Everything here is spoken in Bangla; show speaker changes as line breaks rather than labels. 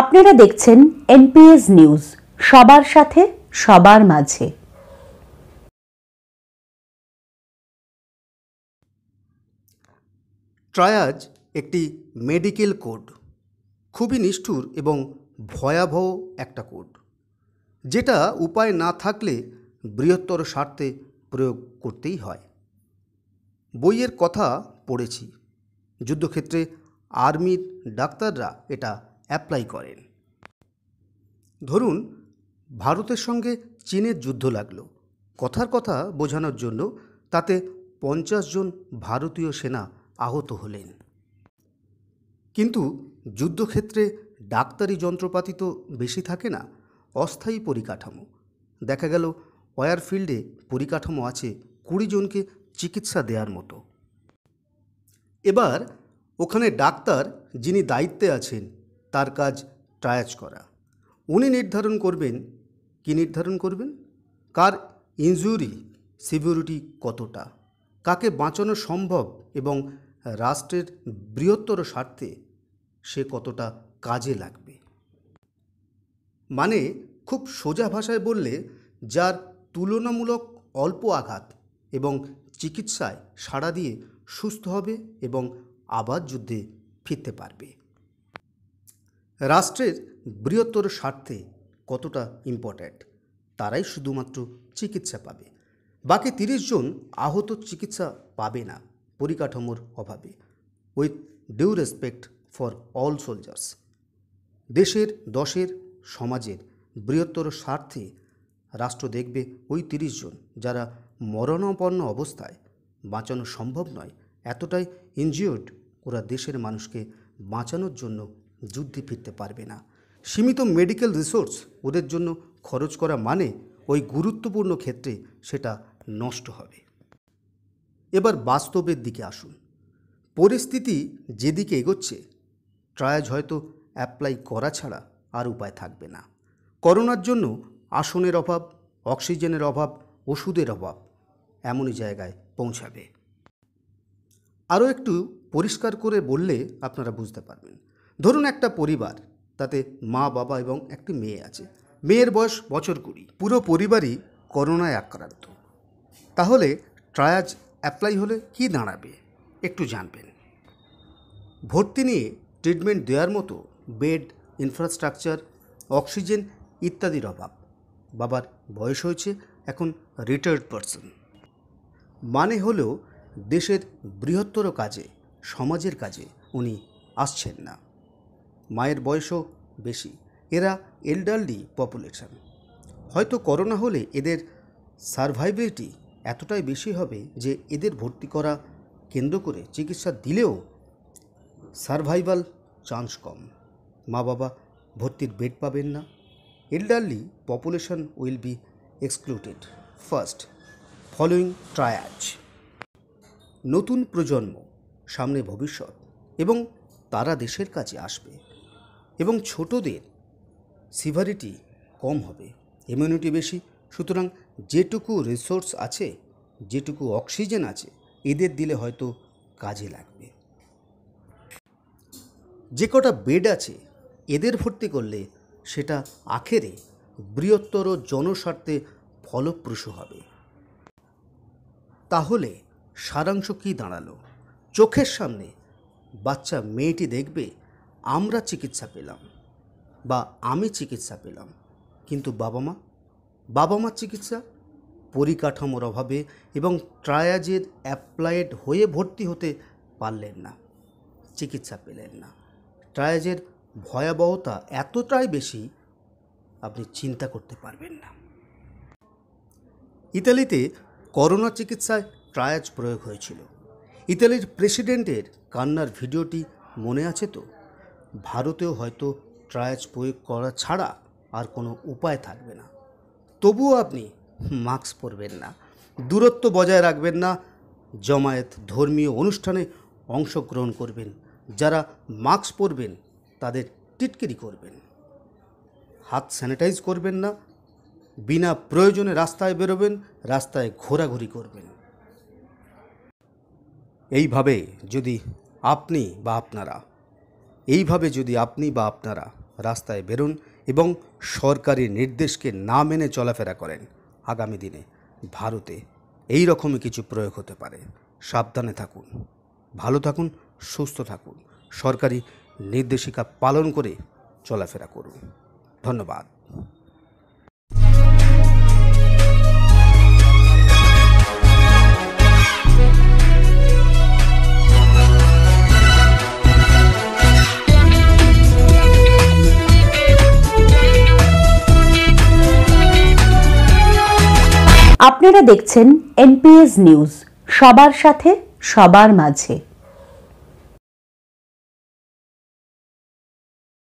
আপনারা দেখছেন এনপিএস নিউজ সবার সাথে সবার মাঝে ট্রায়াজ একটি মেডিকেল কোড খুবই নিষ্ঠুর এবং ভয়াবহ একটা কোড যেটা উপায় না থাকলে বৃহত্তর স্বার্থে প্রয়োগ করতেই হয় বইয়ের কথা পড়েছি যুদ্ধক্ষেত্রে আর্মির ডাক্তাররা এটা অ্যাপ্লাই করেন ধরুন ভারতের সঙ্গে চীনের যুদ্ধ লাগলো কথার কথা বোঝানোর জন্য তাতে পঞ্চাশ জন ভারতীয় সেনা আহত হলেন কিন্তু যুদ্ধক্ষেত্রে ডাক্তারি যন্ত্রপাতি তো বেশি থাকে না অস্থায়ী পরিকাঠামো দেখা গেল ওয়ারফিল্ডে পরিকাঠামো আছে কুড়ি জনকে চিকিৎসা দেওয়ার মতো এবার ওখানে ডাক্তার যিনি দায়িত্বে আছেন তার কাজ ট্রায়াজ করা উনি নির্ধারণ করবেন কি নির্ধারণ করবেন কার ইনজুরি সিভিউরিটি কতটা কাকে বাঁচানো সম্ভব এবং রাষ্ট্রের বৃহত্তর স্বার্থে সে কতটা কাজে লাগবে মানে খুব সোজা ভাষায় বললে যার তুলনামূলক অল্প আঘাত এবং চিকিৎসায় সাড়া দিয়ে সুস্থ হবে এবং আবার যুদ্ধে ফিরতে পারবে রাষ্ট্রের বৃহত্তর স্বার্থে কতটা ইম্পর্ট্যান্ট তারাই শুধুমাত্র চিকিৎসা পাবে বাকি তিরিশ জন আহত চিকিৎসা পাবে না পরিকাঠামোর অভাবে with due respect for all soldiers দেশের দশের সমাজের বৃহত্তর স্বার্থে রাষ্ট্র দেখবে ওই তিরিশ জন যারা মরণাপন্ন অবস্থায় বাঁচানো সম্ভব নয় এতটাই ইনজিওর্ড ওরা দেশের মানুষকে বাঁচানোর জন্য যুদ্ধে ফিরতে পারবে না সীমিত মেডিকেল রিসোর্স ওদের জন্য খরচ করা মানে ওই গুরুত্বপূর্ণ ক্ষেত্রে সেটা নষ্ট হবে এবার বাস্তবের দিকে আসুন পরিস্থিতি যেদিকে এগোচ্ছে ট্রায়াজ হয়তো অ্যাপ্লাই করা ছাড়া আর উপায় থাকবে না করোনার জন্য আসনের অভাব অক্সিজেনের অভাব ওষুধের অভাব এমনই জায়গায় পৌঁছাবে আরও একটু পরিষ্কার করে বললে আপনারা বুঝতে পারবেন ধরুন একটা পরিবার তাতে মা বাবা এবং একটি মেয়ে আছে মেয়ের বয়স বছর কুড়ি পুরো পরিবারই করোনায় আক্রান্ত তাহলে ট্রায়াজ অ্যাপ্লাই হলে কি দাঁড়াবে একটু জানবেন ভর্তি নিয়ে ট্রিটমেন্ট দেওয়ার মতো বেড ইনফ্রাস্ট্রাকচার অক্সিজেন ইত্যাদির অভাব বাবার বয়স হয়েছে এখন রিটায়ার্ড পারসন মানে হলেও দেশের বৃহত্তর কাজে সমাজের কাজে উনি আসছেন না মায়ের বয়সও বেশি এরা এল্ডারলি পপুলেশন হয়তো করোনা হলে এদের সার্ভাইবিলিটি এতটাই বেশি হবে যে এদের ভর্তি করা কেন্দ্র করে চিকিৎসা দিলেও সার্ভাইভাল চান্স কম মা বাবা ভর্তির বেড পাবেন না elderly population will be excluded first following triage নতুন প্রজন্ম সামনে ভবিষ্যৎ এবং তারা দেশের কাছে আসবে এবং ছোটদের সিভারিটি কম হবে ইমিউনিটি বেশি সুতরাং যেটুকু রিসোর্স আছে যেটুকু অক্সিজেন আছে এদের দিলে হয়তো কাজে লাগবে যে কটা বেড আছে এদের ভর্তি করলে সেটা আখেরে বৃহত্তর জনস্বার্থে ফলপ্রসূ হবে তাহলে সারাংশ কি দাঁড়ালো চোখের সামনে বাচ্চা মেয়েটি দেখবে আমরা চিকিৎসা পেলাম বা আমি চিকিৎসা পেলাম কিন্তু বাবা মা বাবা মার চিকিৎসা পরিকাঠামোর অভাবে এবং ট্রায়াজের অ্যাপ্লায়েড হয়ে ভর্তি হতে পারলেন না চিকিৎসা পেলেন না ট্রায়াজের ভয়াবহতা এতটাই বেশি আপনি চিন্তা করতে পারবেন না ইতালিতে করোনা চিকিৎসায় ট্রায়াজ প্রয়োগ হয়েছিল ইতালির প্রেসিডেন্টের কান্নার ভিডিওটি মনে আছে তো ভারতেও হয়তো ট্রায়াজ প্রয়োগ করা ছাড়া আর কোনো উপায় থাকবে না তবুও আপনি মাস্ক পরবেন না দূরত্ব বজায় রাখবেন না জমায়েত ধর্মীয় অনুষ্ঠানে অংশগ্রহণ করবেন যারা মাস্ক পরবেন তাদের টিটকিরি করবেন হাত স্যানিটাইজ করবেন না বিনা প্রয়োজনে রাস্তায় বেরোবেন রাস্তায় ঘোরাঘুরি করবেন এইভাবে যদি আপনি বা আপনারা এইভাবে যদি আপনি বা আপনারা রাস্তায় বেরোন এবং সরকারি নির্দেশকে না মেনে চলাফেরা করেন আগামী দিনে ভারতে এই রকমই কিছু প্রয়োগ হতে পারে সাবধানে থাকুন ভালো থাকুন সুস্থ থাকুন সরকারি নির্দেশিকা পালন করে চলাফেরা করুন ধন্যবাদ আপনারা দেখছেন এনপিএস নিউজ সবার সাথে সবার মাঝে